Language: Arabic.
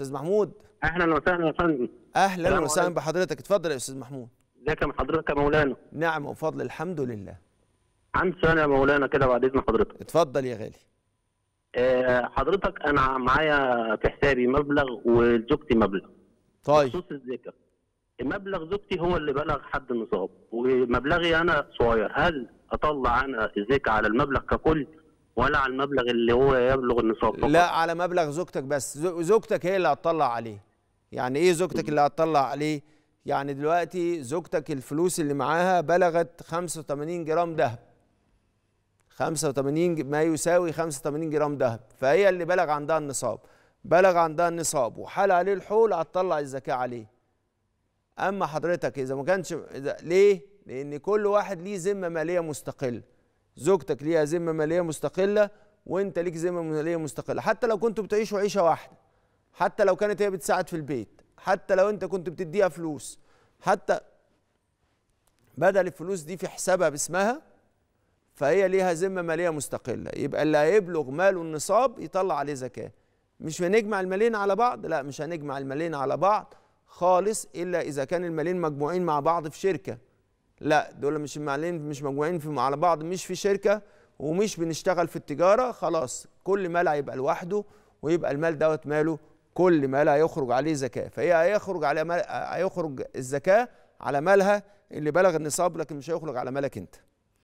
استاذ محمود اهلا وسهلا يا فندم اهلا وسهلا بحضرتك اتفضل يا استاذ محمود ازيك يا حضرتك يا مولانا نعم وفضل الحمد لله عندي سؤال يا مولانا كده بعد اذن حضرتك اتفضل يا غالي آه، حضرتك انا معايا في حسابي مبلغ وزوجتي مبلغ طيب بخصوص الزكاه المبلغ زوجتي هو اللي بلغ حد النصاب ومبلغي انا صغير هل اطلع انا الزكاه على المبلغ ككل ولا على المبلغ اللي هو يبلغ النصاب فقط. لا على مبلغ زوجتك بس زوجتك هي اللي هتطلع عليه يعني ايه زوجتك اللي هتطلع عليه يعني دلوقتي زوجتك الفلوس اللي معاها بلغت 85 جرام ذهب 85 ما يساوي 85 جرام ذهب فهي اللي بلغ عندها النصاب بلغ عندها النصاب وحال عليه الحول هتطلع الزكاه عليه اما حضرتك اذا ما كانش إذا ليه لان كل واحد ليه ذمه ماليه مستقله زوجتك ليها ذمه ماليه مستقله وانت ليك ذمه ماليه مستقله حتى لو كنتوا بتعيشوا عيشه واحده حتى لو كانت هي بتساعد في البيت حتى لو انت كنت بتديها فلوس حتى بدل الفلوس دي في حسابها باسمها فهي ليها ذمه ماليه مستقله يبقى اللي هيبلغ ماله النصاب يطلع عليه زكاه مش هنجمع المالين على بعض لا مش هنجمع المالين على بعض خالص الا اذا كان المالين مجموعين مع بعض في شركه لا دول مش معلين مش مجموعين في على بعض مش في شركه ومش بنشتغل في التجاره خلاص كل مال هيبقى لوحده ويبقى المال دوت ماله كل مال هيخرج عليه زكاه فهي هيخرج على مال هيخرج الزكاه على مالها اللي بلغ النصاب لكن مش هيخرج على مالك انت